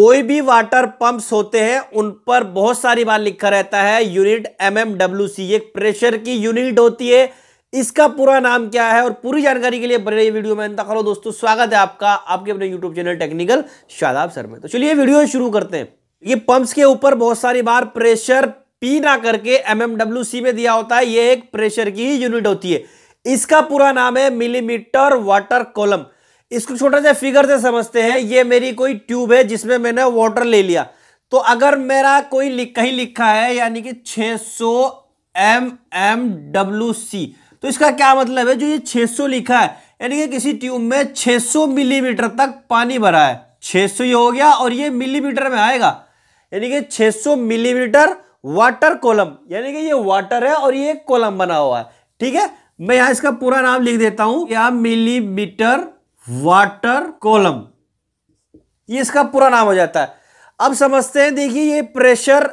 कोई भी water pumps होते हैं उन पर बहुत सारी बार लिखा रहता है unit M M W C एक प्रेशर की यूनिट होती है इसका पूरा नाम क्या है और पूरी जानकारी के लिए बने रही वीडियो में इंतकालो दोस्तों स्वागत है आपका आपके अपने YouTube channel technical Shadab sir में तो चलिए वीडियो शुरू करते हैं ये पंप्स के ऊपर बहुत सारी बार प्रेशर पी ना करके एम एम डब्ल्यू सी में दिया होता है ये एक प्रेशर की यूनिट होती है इसका पूरा नाम है मिलीमीटर वाटर कॉलम इसको छोटा सा फिगर से समझते हैं ये मेरी कोई ट्यूब है जिसमें मैंने वाटर ले लिया तो अगर मेरा कोई लिख, कहीं लिखा है यानी कि 600 सौ एम एम सी तो इसका क्या मतलब है जो ये 600 लिखा है यानी कि किसी ट्यूब में 600 मिलीमीटर तक पानी भरा है 600 ये हो गया और ये मिलीमीटर में आएगा यानी कि 600 मिलीमीटर वाटर कॉलम यानी कि ये वाटर है और ये कॉलम बना हुआ है ठीक है मैं यहां इसका पूरा नाम लिख देता हूं या मिलीमीटर वाटर कॉलम ये इसका पूरा नाम हो जाता है अब समझते हैं देखिए ये प्रेशर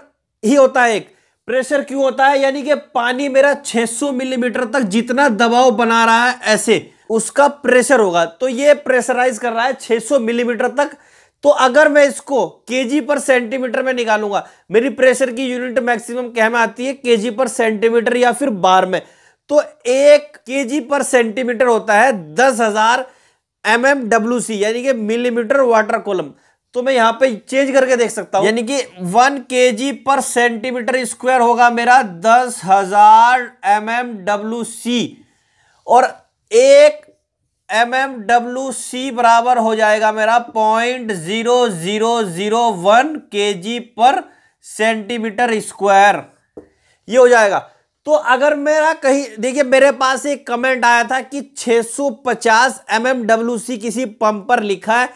ही होता है एक प्रेशर क्यों होता है यानी कि पानी मेरा 600 मिलीमीटर तक जितना दबाव बना रहा है ऐसे उसका प्रेशर होगा तो ये प्रेशराइज कर रहा है 600 मिलीमीटर तक तो अगर मैं इसको केजी पर सेंटीमीटर में निकालूंगा मेरी प्रेशर की यूनिट मैक्सिमम कह में आती है केजी पर सेंटीमीटर या फिर बार में तो एक केजी पर सेंटीमीटर होता है दस हजार एम एम डब्ल्यू सी यानी कि मिलीमीटर वाटर कॉलम तो मैं यहाँ पे चेंज करके देख सकता हूँ यानी कि वन के जी पर सेंटीमीटर स्क्वायर होगा मेरा दस हजार एम एम डब्ल्यू सी और एक एम एम डब्ल्यू सी बराबर हो जाएगा मेरा point zero zero zero one K G पर सेंटीमीटर स्क्वायर ये हो जाएगा तो अगर मेरा कहीं देखिए मेरे पास एक कमेंट आया था कि 650 सी किसी पंप पर लिखा है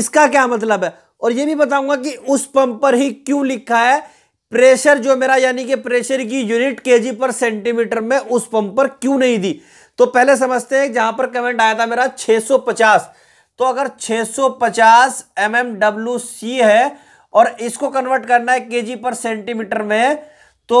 इसका क्या मतलब है और ये भी बताऊंगा कि उस पंप पर ही क्यों लिखा है प्रेशर जो मेरा यानी कि प्रेशर की यूनिट केजी पर सेंटीमीटर में उस पंप पर क्यों नहीं दी तो पहले समझते हैं जहां पर कमेंट आया था मेरा 650 तो अगर 650 सी है और इसको कन्वर्ट करना है के पर सेंटीमीटर में तो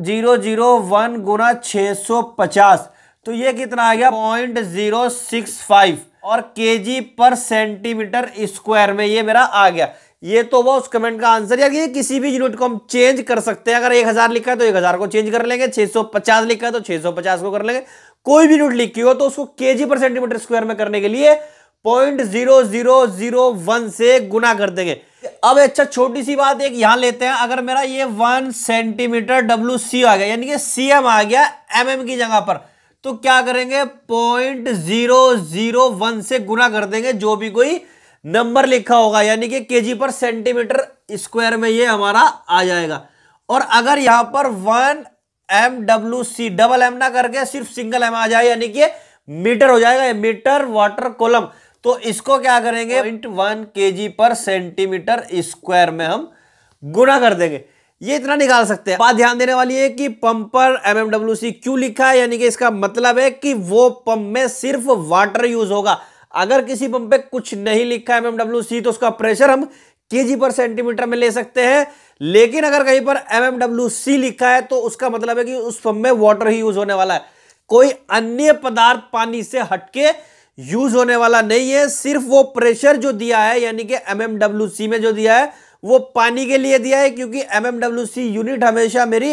जीरो जीरो वन गुना छः सौ पचास तो ये कितना आ गया पॉइंट जीरो सिक्स फाइव और केजी पर सेंटीमीटर स्क्वायर में ये मेरा आ गया ये तो वो उस कमेंट का आंसर यार ये किसी भी यूनिट को हम चेंज कर सकते हैं अगर एक हज़ार लिखा है तो एक हज़ार को चेंज कर लेंगे छह सौ पचास लिखा है तो छह सौ पचास को कर लेंगे कोई भी यूनिट लिखी हो तो उसको जी पर सेंटीमीटर स्क्वायर में करने के लिए point zero zero zero one से गुना कर देंगे अब अच्छा छोटी सी बात एक यहां लेते हैं अगर मेरा ये वन सेंटीमीटर डब्ल्यू सी आ गया यानी कि सी एम आ गया एम mm की जगह पर तो क्या करेंगे पॉइंट जीरो जीरो वन से गुना कर देंगे जो भी कोई नंबर लिखा होगा यानी कि के जी पर सेंटीमीटर स्क्वायर में ये हमारा आ जाएगा और अगर यहां पर one M W C double M ना करके सिर्फ सिंगल एम आ जाए यानी कि मीटर हो जाएगा मीटर वाटर कॉलम तो इसको क्या करेंगे पॉइंट वन के जी पर सेंटीमीटर स्क्वायर में हम गुना कर देंगे ये इतना निकाल सकते हैं बात ध्यान देने वाली है कि पंप पर सी क्यों लिखा है यानी कि इसका मतलब है कि वो पंप में सिर्फ वाटर यूज होगा अगर किसी पंप पे कुछ नहीं लिखा है सी तो उसका प्रेशर हम जी पर सेंटीमीटर में ले सकते हैं लेकिन अगर कहीं पर सी लिखा है तो उसका मतलब है कि उस पंप में वाटर ही यूज होने वाला है कोई अन्य पदार्थ पानी से हटके यूज होने वाला नहीं है सिर्फ वो प्रेशर जो दिया है यानी कि एमएमडब्ल्यूसी में जो दिया है वो पानी के लिए दिया है क्योंकि एमएमडब्ल्यूसी यूनिट हमेशा मेरी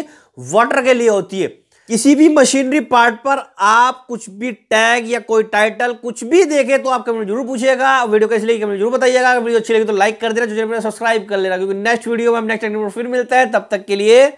वाटर के लिए होती है किसी भी मशीनरी पार्ट पर आप कुछ भी टैग या कोई टाइटल कुछ भी देखे तो आप कमेंट जरूर पूछेगा वीडियो कैसे लगी कमेंट जरूर बताइएगा अगर वीडियो अच्छी लगी तो लाइक कर देना चैनल सब्सक्राइब कर लेना क्योंकि नेक्स्ट वीडियो में नेक्स्ट फिर मिलता है तब तक के लिए